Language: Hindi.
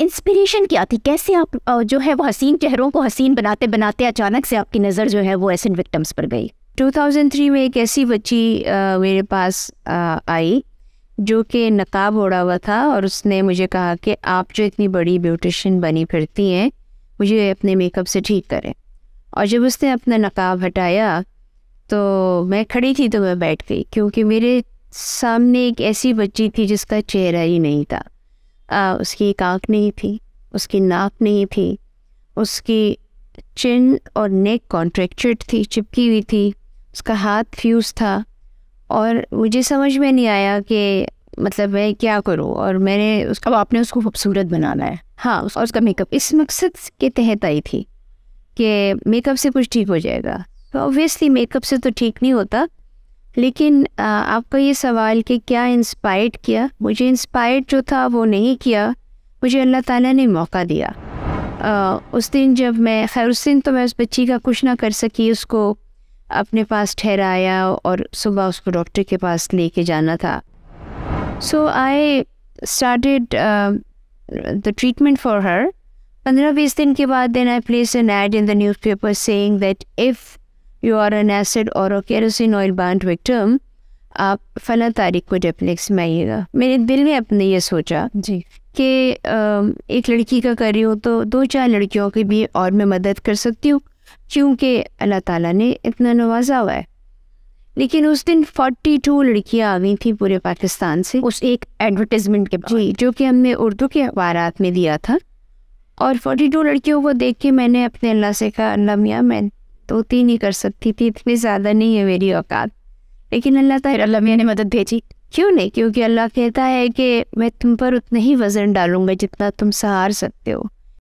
इंस्पिरेशन क्या थी कैसे आप जो है वो हसीन चेहरों को हसीन बनाते बनाते अचानक से आपकी नज़र जो है वो ऐसे विक्टम्स पर गई 2003 में एक ऐसी बच्ची मेरे पास आई जो कि नकाब ओढ़ा हुआ था और उसने मुझे कहा कि आप जो इतनी बड़ी ब्यूटिशन बनी फिरती हैं मुझे अपने मेकअप से ठीक करें और जब उसने अपना नकाब हटाया तो मैं खड़ी थी तो मैं बैठ गई क्योंकि मेरे सामने एक ऐसी बच्ची थी जिसका चेहरा ही नहीं था आ, उसकी एक आँख नहीं थी उसकी नाक नहीं थी उसकी चिन और नेक कॉन्ट्रेक्चर्ड थी चिपकी हुई थी उसका हाथ फ्यूज़ था और मुझे समझ में नहीं आया कि मतलब मैं क्या करूँ और मैंने उसका आपने उसको खूबसूरत बनाना है हाँ उस, और उसका मेकअप इस मकसद के तहत आई थी कि मेकअप से कुछ ठीक हो जाएगा तो ऑब्वियसली मेकअप से तो ठीक नहीं होता लेकिन आपका ये सवाल कि क्या इंस्पायर्ड किया मुझे इंस्पायर्ड जो था वो नहीं किया मुझे अल्लाह ताला ने मौका दिया आ, उस दिन जब मैं खैर उस दिन तो मैं उस बच्ची का कुछ ना कर सकी उसको अपने पास ठहराया और सुबह उसको डॉक्टर के पास लेके जाना था so I started the treatment for her पंद्रह बीस दिन के बाद then I place an ad in the newspaper saying that if you are an acid और कैरोसिन ऑयल बांट विक्टम आप फला तारीख को डेप्लेक्स में आइएगा मेरे दिल ने अपने ये सोचा जी कि एक लड़की का कर रही हो तो दो चार लड़कियों की भी और मैं मदद कर सकती हूँ क्योंकि अल्लाह ताला ने इतना नवाजा हुआ है लेकिन उस दिन 42 लड़कियां आ गई थी पूरे पाकिस्तान से उस एक एडवर्टिजमेंट के जी जो कि हमने उर्दू के अखबार में दिया था और 42 लड़कियों को देख के मैंने अपने अल्लाह से कहा अल्लाह मियाँ मैं तो उतनी नहीं कर सकती थी इतनी ज़्यादा नहीं है मेरी औकात लेकिन अल्लाह ताहिर अल्लाह ने मदद भेजी क्यों नहीं क्योंकि अल्लाह कहता है कि मैं तुम पर उतना ही वज़न डालूंगा जितना तुम सहार सकते हो